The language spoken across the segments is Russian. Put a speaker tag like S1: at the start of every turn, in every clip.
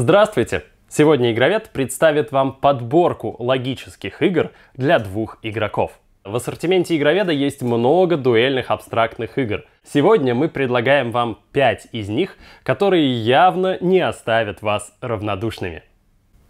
S1: Здравствуйте! Сегодня Игровед представит вам подборку логических игр для двух игроков. В ассортименте Игроведа есть много дуэльных абстрактных игр. Сегодня мы предлагаем вам 5 из них, которые явно не оставят вас равнодушными.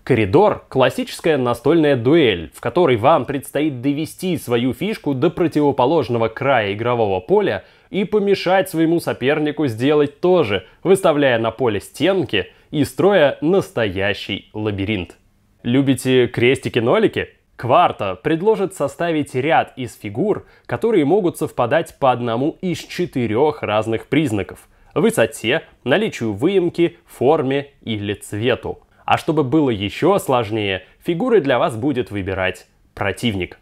S1: Коридор — классическая настольная дуэль, в которой вам предстоит довести свою фишку до противоположного края игрового поля и помешать своему сопернику сделать то же, выставляя на поле стенки — и строя настоящий лабиринт. Любите крестики-нолики? Кварта предложит составить ряд из фигур, которые могут совпадать по одному из четырех разных признаков – высоте, наличию выемки, форме или цвету. А чтобы было еще сложнее, фигуры для вас будет выбирать противник.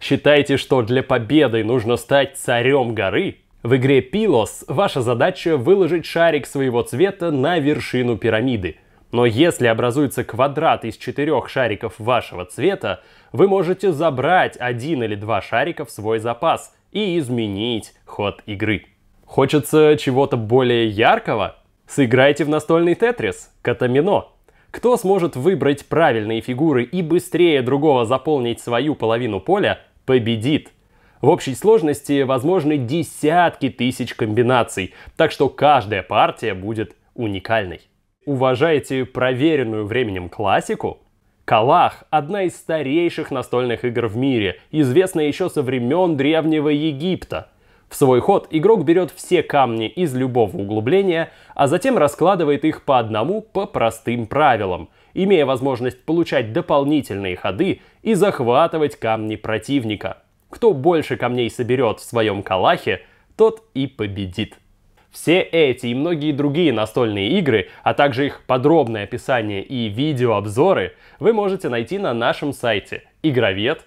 S1: Считаете, что для победы нужно стать царем горы? В игре Пилос ваша задача выложить шарик своего цвета на вершину пирамиды. Но если образуется квадрат из четырех шариков вашего цвета, вы можете забрать один или два шарика в свой запас и изменить ход игры. Хочется чего-то более яркого? Сыграйте в настольный тетрис, катамино. Кто сможет выбрать правильные фигуры и быстрее другого заполнить свою половину поля, победит. В общей сложности возможны десятки тысяч комбинаций, так что каждая партия будет уникальной. Уважаете проверенную временем классику? Калах – одна из старейших настольных игр в мире, известная еще со времен Древнего Египта. В свой ход игрок берет все камни из любого углубления, а затем раскладывает их по одному по простым правилам, имея возможность получать дополнительные ходы и захватывать камни противника – кто больше камней соберет в своем калахе, тот и победит. Все эти и многие другие настольные игры, а также их подробное описание и видеообзоры вы можете найти на нашем сайте игровед.ру.